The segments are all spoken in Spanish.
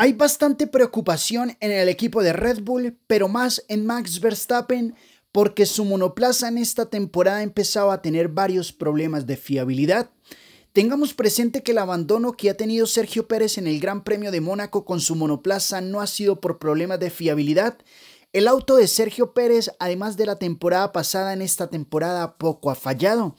Hay bastante preocupación en el equipo de Red Bull, pero más en Max Verstappen porque su monoplaza en esta temporada empezaba a tener varios problemas de fiabilidad. Tengamos presente que el abandono que ha tenido Sergio Pérez en el Gran Premio de Mónaco con su monoplaza no ha sido por problemas de fiabilidad. El auto de Sergio Pérez, además de la temporada pasada, en esta temporada poco ha fallado.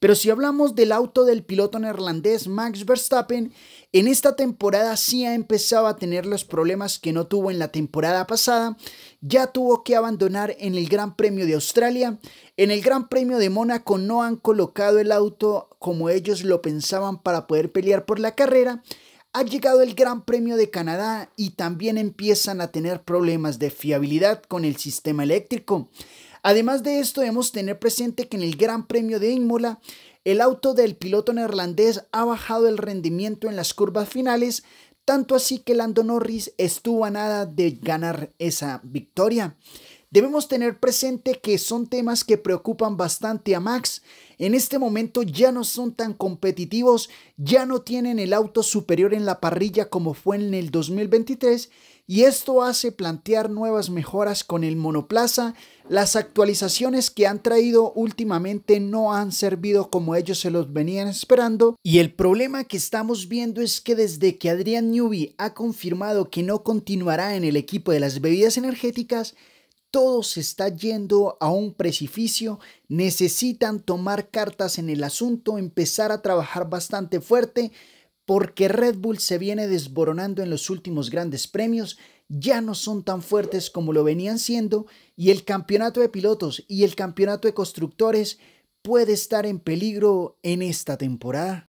Pero si hablamos del auto del piloto neerlandés Max Verstappen, en esta temporada sí ha empezado a tener los problemas que no tuvo en la temporada pasada. Ya tuvo que abandonar en el Gran Premio de Australia. En el Gran Premio de Mónaco no han colocado el auto como ellos lo pensaban para poder pelear por la carrera. Ha llegado el Gran Premio de Canadá y también empiezan a tener problemas de fiabilidad con el sistema eléctrico. Además de esto, debemos tener presente que en el Gran Premio de Imola, el auto del piloto neerlandés ha bajado el rendimiento en las curvas finales, tanto así que Lando Norris estuvo a nada de ganar esa victoria. Debemos tener presente que son temas que preocupan bastante a Max. En este momento ya no son tan competitivos, ya no tienen el auto superior en la parrilla como fue en el 2023 y esto hace plantear nuevas mejoras con el monoplaza. Las actualizaciones que han traído últimamente no han servido como ellos se los venían esperando y el problema que estamos viendo es que desde que Adrián Newby ha confirmado que no continuará en el equipo de las bebidas energéticas, todo se está yendo a un precipicio, necesitan tomar cartas en el asunto, empezar a trabajar bastante fuerte, porque Red Bull se viene desboronando en los últimos grandes premios, ya no son tan fuertes como lo venían siendo, y el campeonato de pilotos y el campeonato de constructores puede estar en peligro en esta temporada.